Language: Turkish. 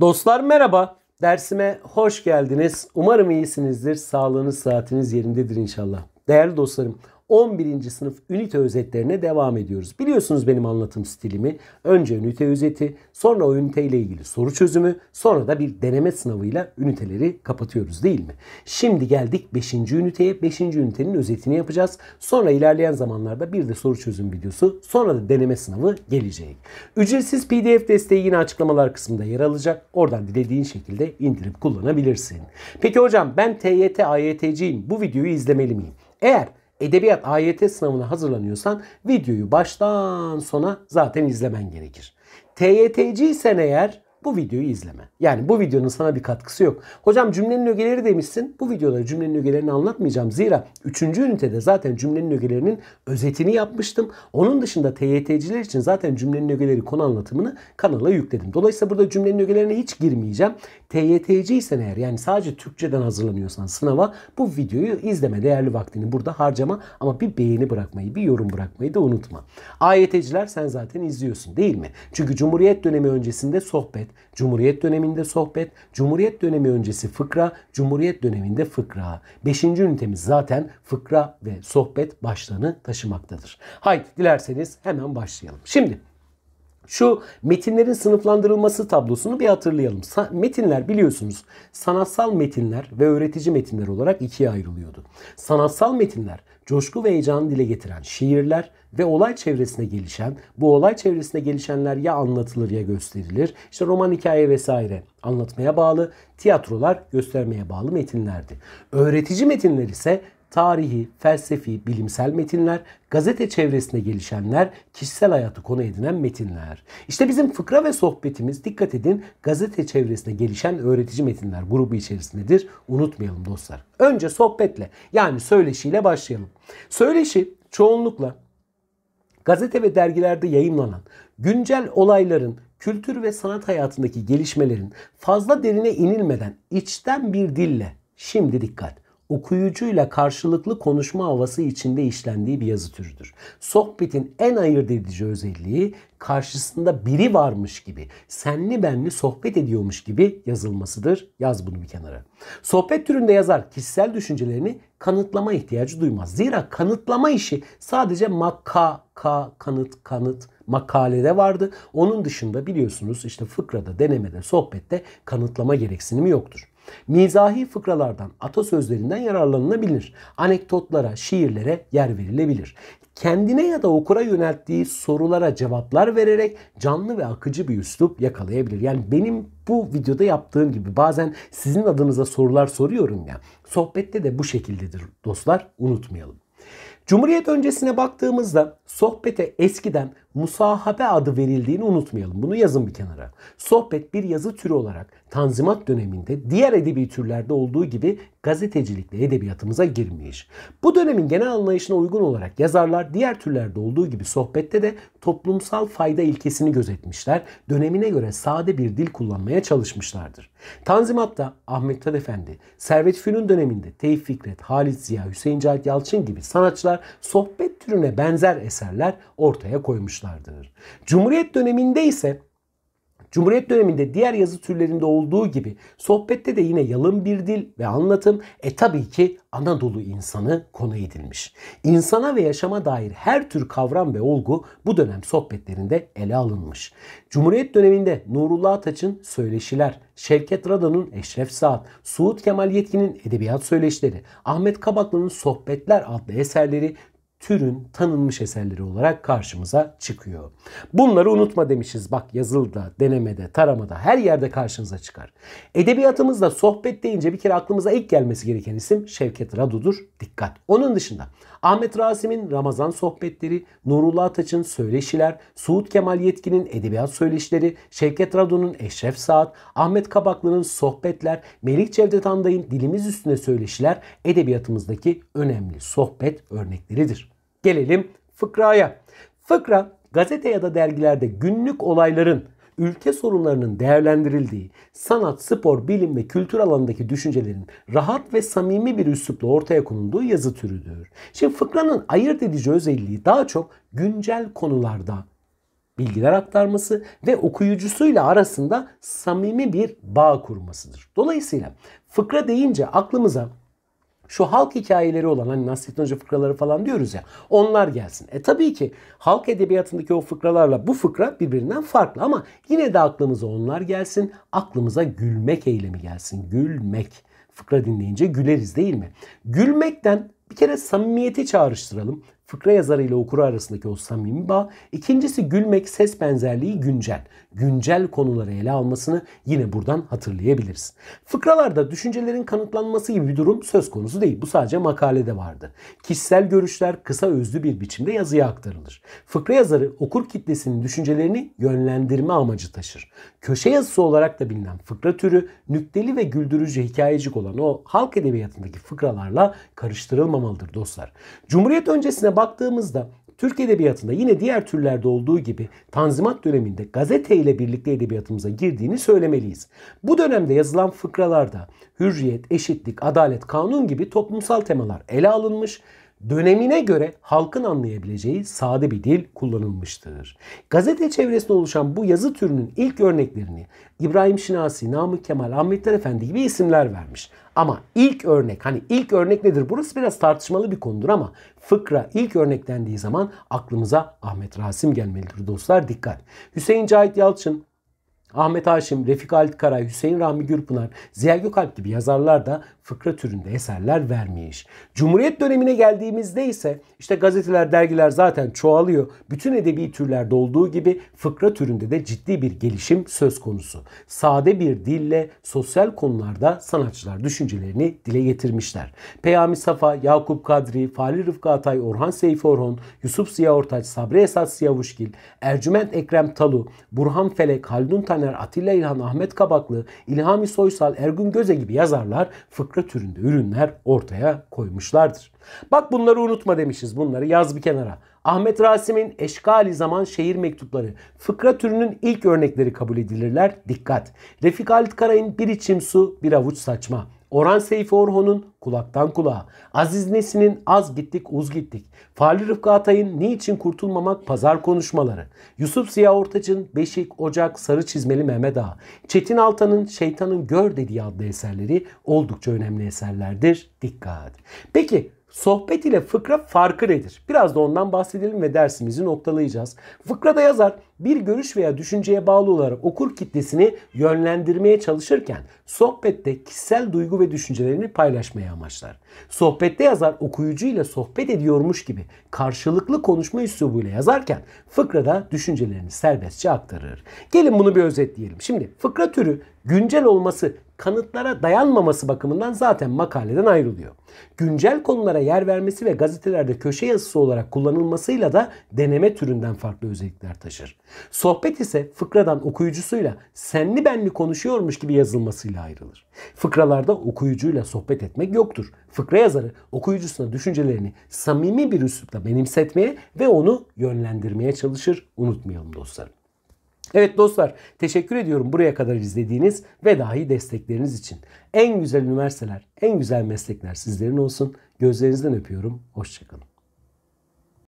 Dostlar merhaba. Dersime hoş geldiniz. Umarım iyisinizdir. Sağlığınız, saatiniz yerindedir inşallah. Değerli dostlarım, 11. sınıf ünite özetlerine devam ediyoruz. Biliyorsunuz benim anlatım stilimi. Önce ünite özeti, sonra o ünite ile ilgili soru çözümü, sonra da bir deneme sınavıyla üniteleri kapatıyoruz değil mi? Şimdi geldik 5. üniteye. 5. ünitenin özetini yapacağız. Sonra ilerleyen zamanlarda bir de soru çözüm videosu, sonra da deneme sınavı gelecek. Ücretsiz PDF desteği yine açıklamalar kısmında yer alacak. Oradan dilediğin şekilde indirip kullanabilirsin. Peki hocam ben TYT AYT'ciyim. Bu videoyu izlemeli miyim? Eğer edebiyat AYT sınavına hazırlanıyorsan videoyu baştan sona zaten izlemen gerekir. TYT'ciysen eğer bu videoyu izleme. Yani bu videonun sana bir katkısı yok. Hocam cümlenin ögeleri demişsin. Bu videoda cümlenin ögelerini anlatmayacağım. Zira 3. ünitede zaten cümlenin ögelerinin özetini yapmıştım. Onun dışında TYT'ciler için zaten cümlenin ögeleri konu anlatımını kanala yükledim. Dolayısıyla burada cümlenin ögelerine hiç girmeyeceğim. TYT'ciysen eğer yani sadece Türkçeden hazırlanıyorsan sınava bu videoyu izleme. Değerli vaktini burada harcama ama bir beğeni bırakmayı, bir yorum bırakmayı da unutma. AYT'ciler sen zaten izliyorsun değil mi? Çünkü Cumhuriyet dönemi öncesinde sohbet, Cumhuriyet döneminde sohbet, Cumhuriyet dönemi öncesi fıkra, Cumhuriyet döneminde fıkra. Beşinci ünitemiz zaten fıkra ve sohbet başlığını taşımaktadır. Haydi dilerseniz hemen başlayalım. Şimdi şu metinlerin sınıflandırılması tablosunu bir hatırlayalım. Sa- metinler biliyorsunuz sanatsal metinler ve öğretici metinler olarak ikiye ayrılıyordu. Sanatsal metinler coşku ve heyecanı dile getiren şiirler ve olay çevresine gelişen, bu olay çevresine gelişenler ya anlatılır ya gösterilir. İşte roman hikaye vesaire anlatmaya bağlı, tiyatrolar göstermeye bağlı metinlerdi. Öğretici metinler ise tarihi, felsefi, bilimsel metinler, gazete çevresinde gelişenler, kişisel hayatı konu edinen metinler. İşte bizim fıkra ve sohbetimiz dikkat edin gazete çevresinde gelişen öğretici metinler grubu içerisindedir. Unutmayalım dostlar. Önce sohbetle yani söyleşiyle başlayalım. Söyleşi çoğunlukla gazete ve dergilerde yayımlanan güncel olayların kültür ve sanat hayatındaki gelişmelerin fazla derine inilmeden içten bir dille şimdi dikkat okuyucuyla karşılıklı konuşma havası içinde işlendiği bir yazı türüdür. Sohbetin en ayırt edici özelliği karşısında biri varmış gibi, senli benli sohbet ediyormuş gibi yazılmasıdır. Yaz bunu bir kenara. Sohbet türünde yazar kişisel düşüncelerini kanıtlama ihtiyacı duymaz. Zira kanıtlama işi sadece makka, ka, kanıt, kanıt, makalede vardı. Onun dışında biliyorsunuz işte fıkrada, denemede, sohbette kanıtlama gereksinimi yoktur. Mizahi fıkralardan, atasözlerinden yararlanılabilir. Anekdotlara, şiirlere yer verilebilir. Kendine ya da okura yönelttiği sorulara cevaplar vererek canlı ve akıcı bir üslup yakalayabilir. Yani benim bu videoda yaptığım gibi bazen sizin adınıza sorular soruyorum ya. Sohbette de bu şekildedir dostlar unutmayalım. Cumhuriyet öncesine baktığımızda sohbete eskiden musahabe adı verildiğini unutmayalım. Bunu yazın bir kenara. Sohbet bir yazı türü olarak Tanzimat döneminde diğer edebi türlerde olduğu gibi gazetecilikle edebiyatımıza girmiş. Bu dönemin genel anlayışına uygun olarak yazarlar diğer türlerde olduğu gibi sohbette de toplumsal fayda ilkesini gözetmişler. Dönemine göre sade bir dil kullanmaya çalışmışlardır. Tanzimat'ta Ahmet Tad Efendi, Servet Fünun döneminde Tevfik Fikret, Halit Ziya, Hüseyin Cahit Yalçın gibi sanatçılar sohbet türüne benzer eserler ortaya koymuşlar kullanmışlardır. Cumhuriyet döneminde ise Cumhuriyet döneminde diğer yazı türlerinde olduğu gibi sohbette de yine yalın bir dil ve anlatım e tabii ki Anadolu insanı konu edilmiş. İnsana ve yaşama dair her tür kavram ve olgu bu dönem sohbetlerinde ele alınmış. Cumhuriyet döneminde Nurullah Ataç'ın Söyleşiler, Şevket Rada'nın Eşref Saat, Suud Kemal Yetkin'in Edebiyat Söyleşileri, Ahmet Kabaklı'nın Sohbetler adlı eserleri türün tanınmış eserleri olarak karşımıza çıkıyor. Bunları unutma demişiz. Bak yazılıda, denemede, taramada her yerde karşınıza çıkar. Edebiyatımızda sohbet deyince bir kere aklımıza ilk gelmesi gereken isim Şevket Radu'dur. Dikkat. Onun dışında Ahmet Rasim'in Ramazan sohbetleri, Nurullah Ataç'ın söyleşiler, Suud Kemal Yetkin'in edebiyat söyleşileri, Şevket Radu'nun Eşref Saat, Ahmet Kabaklı'nın sohbetler, Melik Cevdet Anday'ın dilimiz üstüne söyleşiler edebiyatımızdaki önemli sohbet örnekleridir. Gelelim fıkraya. Fıkra gazete ya da dergilerde günlük olayların ülke sorunlarının değerlendirildiği, sanat, spor, bilim ve kültür alanındaki düşüncelerin rahat ve samimi bir üslupla ortaya konulduğu yazı türüdür. Şimdi fıkranın ayırt edici özelliği daha çok güncel konularda bilgiler aktarması ve okuyucusuyla arasında samimi bir bağ kurmasıdır. Dolayısıyla fıkra deyince aklımıza şu halk hikayeleri olan hani Nasrettin Hoca fıkraları falan diyoruz ya onlar gelsin. E tabii ki halk edebiyatındaki o fıkralarla bu fıkra birbirinden farklı ama yine de aklımıza onlar gelsin. Aklımıza gülmek eylemi gelsin. Gülmek. Fıkra dinleyince güleriz değil mi? Gülmekten bir kere samimiyeti çağrıştıralım fıkra yazarı ile okuru arasındaki o samimi bağ. İkincisi gülmek ses benzerliği güncel. Güncel konuları ele almasını yine buradan hatırlayabiliriz. Fıkralarda düşüncelerin kanıtlanması gibi bir durum söz konusu değil. Bu sadece makalede vardı. Kişisel görüşler kısa özlü bir biçimde yazıya aktarılır. Fıkra yazarı okur kitlesinin düşüncelerini yönlendirme amacı taşır. Köşe yazısı olarak da bilinen fıkra türü nükteli ve güldürücü hikayecik olan o halk edebiyatındaki fıkralarla karıştırılmamalıdır dostlar. Cumhuriyet öncesine baktığımızda Türk edebiyatında yine diğer türlerde olduğu gibi Tanzimat döneminde gazete ile birlikte edebiyatımıza girdiğini söylemeliyiz. Bu dönemde yazılan fıkralarda hürriyet, eşitlik, adalet, kanun gibi toplumsal temalar ele alınmış dönemine göre halkın anlayabileceği sade bir dil kullanılmıştır. Gazete çevresinde oluşan bu yazı türünün ilk örneklerini İbrahim Şinasi, Namık Kemal, Ahmetler Efendi gibi isimler vermiş. Ama ilk örnek hani ilk örnek nedir? Burası biraz tartışmalı bir konudur ama fıkra ilk örnek örneklendiği zaman aklımıza Ahmet Rasim gelmelidir dostlar dikkat. Hüseyin Cahit Yalçın, Ahmet Haşim, Refik Halit Karay, Hüseyin Rahmi Gürpınar, Ziya Gökalp gibi yazarlar da fıkra türünde eserler vermiş. Cumhuriyet dönemine geldiğimizde ise işte gazeteler, dergiler zaten çoğalıyor. Bütün edebi türlerde olduğu gibi fıkra türünde de ciddi bir gelişim söz konusu. Sade bir dille sosyal konularda sanatçılar düşüncelerini dile getirmişler. Peyami Safa, Yakup Kadri, Fahri Rıfkı Atay, Orhan Seyfi Orhon, Yusuf Ziya Ortaç, Sabri Esat Siyavuşgil, Ercüment Ekrem Talu, Burhan Felek, Haldun Tan Şener, Atilla İlhan, Ahmet Kabaklı, İlhami Soysal, Ergün Göze gibi yazarlar fıkra türünde ürünler ortaya koymuşlardır. Bak bunları unutma demişiz bunları yaz bir kenara. Ahmet Rasim'in Eşkali Zaman Şehir Mektupları fıkra türünün ilk örnekleri kabul edilirler. Dikkat! Refik Halit Karay'ın Bir İçim Su Bir Avuç Saçma Orhan Seyfi Orhon'un Kulaktan Kulağa, Aziz Nesin'in Az Gittik Uz Gittik, Fahri Rıfkı Atay'ın Niçin Kurtulmamak Pazar Konuşmaları, Yusuf Ziya Ortaç'ın Beşik, Ocak, Sarı Çizmeli Mehmet Ağa, Çetin Altan'ın Şeytanın Gör dediği adlı eserleri oldukça önemli eserlerdir. Dikkat! Peki sohbet ile fıkra farkı nedir? Biraz da ondan bahsedelim ve dersimizi noktalayacağız. Fıkrada yazar bir görüş veya düşünceye bağlı olarak okur kitlesini yönlendirmeye çalışırken sohbette kişisel duygu ve düşüncelerini paylaşmayı amaçlar. Sohbette yazar okuyucuyla sohbet ediyormuş gibi karşılıklı konuşma üslubuyla yazarken fıkra da düşüncelerini serbestçe aktarır. Gelin bunu bir özetleyelim. Şimdi fıkra türü güncel olması kanıtlara dayanmaması bakımından zaten makaleden ayrılıyor. Güncel konulara yer vermesi ve gazetelerde köşe yazısı olarak kullanılmasıyla da deneme türünden farklı özellikler taşır. Sohbet ise fıkradan okuyucusuyla senli benli konuşuyormuş gibi yazılmasıyla ayrılır. Fıkralarda okuyucuyla sohbet etmek yoktur. Fıkra yazarı okuyucusuna düşüncelerini samimi bir üslupla benimsetmeye ve onu yönlendirmeye çalışır. Unutmayalım dostlarım. Evet dostlar teşekkür ediyorum buraya kadar izlediğiniz ve dahi destekleriniz için. En güzel üniversiteler, en güzel meslekler sizlerin olsun. Gözlerinizden öpüyorum. Hoşçakalın.